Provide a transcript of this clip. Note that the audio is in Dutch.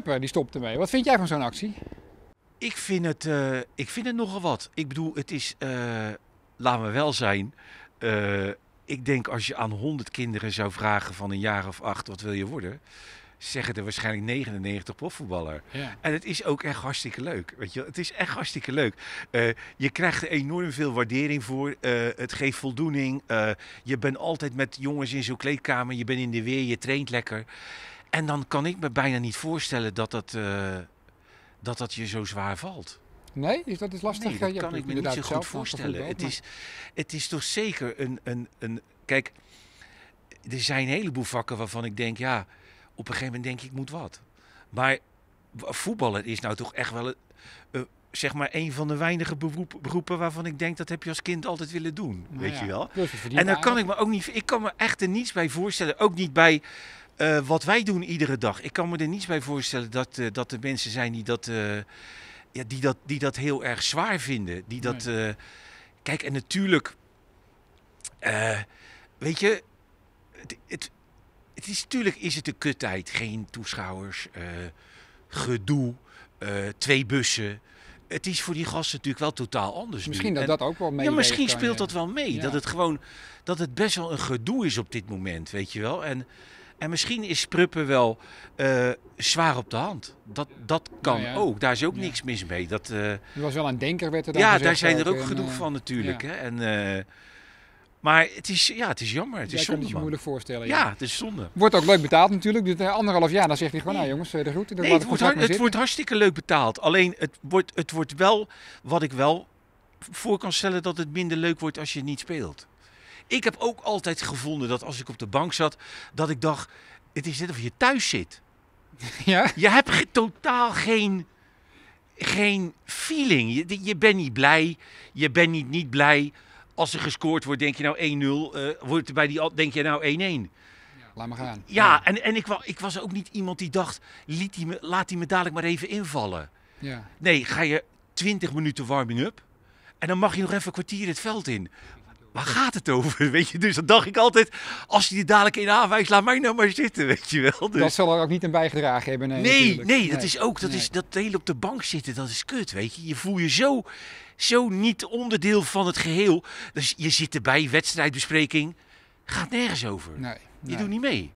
Pruppen die stopte mee. Wat vind jij van zo'n actie? Ik vind, het, eh, ik vind het nogal wat. Ik bedoel, het is, uh, eh, laten we wel zijn. Eh, ik denk als je aan 100 kinderen zou vragen van een jaar of acht, wat wil je worden? Zeggen er waarschijnlijk 99 profvoetballer. En het is ook echt hartstikke leuk. Weet je, het is echt hartstikke leuk. je krijgt er enorm veel waardering voor. het geeft voldoening. je bent altijd met jongens in zo'n kleedkamer. Je bent in de weer. Je traint lekker. En dan kan ik me bijna niet voorstellen dat dat, eh, dat, dat je zo zwaar valt. Nee, is dat is lastig. Nee, dat kan ik me niet zo goed voorstellen. het, is, het is toch zeker een, een, een... Kijk, er zijn een heleboel vakken waarvan ik denk, ja, op een gegeven moment denk ik, moet wat. Maar voetballen is nou toch echt wel een, eh, eh, zeg maar een van de weinige beroepen waarvan ik denk dat heb je als kind altijd willen doen. Nou weet je wel? En dan kan ik me ook niet, ik kan me echt er niets bij voorstellen. Ook niet bij eh, wat wij doen iedere dag. Ik kan me er niets bij voorstellen dat, eh, dat er mensen zijn die dat, eh, ja, die, dat, die dat heel erg zwaar vinden. Die dat, kijk, en natuurlijk, weet je, het, het, het, is, natuurlijk is het een kuttijd. Geen toeschouwers, gedoe, twee bussen het is voor die gasten natuurlijk wel totaal anders. Misschien dat dat ook wel mee. Ja, misschien speelt dat wel mee. Dat het gewoon dat het best wel een gedoe is op dit moment, weet je wel. En en misschien is Pruppen wel eh, zwaar op de hand. Dat, dat kan nou ook. Daar is ook niks mis mee. Dat, uh, was wel een denker, werd er dan Ja, daar zijn eh, er ook genoeg van natuurlijk. Hè? En, maar het is, ja, het is jammer. Het is zonde. Je je moeilijk voorstellen. Ja. het is zonde. Wordt ook leuk betaald natuurlijk. Dus anderhalf jaar, dan zeg niet gewoon, nou jongens, de route. Nee, het, wordt, het wordt hartstikke leuk betaald. Alleen het wordt, het wordt wel, wat ik wel voor kan stellen, dat het minder leuk wordt als je niet speelt. Ik heb ook altijd gevonden dat als ik op de bank zat, dat ik dacht, het is net of je thuis zit. Ja? Je hebt totaal geen, geen feeling. Je, je bent niet blij, je bent niet niet blij. Als er gescoord wordt, denk je nou 1-0. Uh, eh, wordt er bij die, al, denk je nou 1-1. Laat me gaan. Ja, en, en ik, was, ik was ook niet iemand die dacht, liet die me, laat hij me dadelijk maar even invallen. Ja. Nee, ga je 20 minuten warming up en dan mag je nog even een kwartier het veld in waar gaat het over? Weet je, dus dan dacht ik altijd, als je die dadelijk in aanwijst, laat mij nou maar zitten, weet je wel. Dus... Dat zal er ook niet een bijgedragen hebben. Nee, nee, nee dat is ook, dat is dat hele op de bank zitten, dat is kut, weet je. Je voel je zo, zo niet onderdeel van het geheel. Dus je zit erbij, wedstrijdbespreking, gaat nergens over. Je doet niet mee.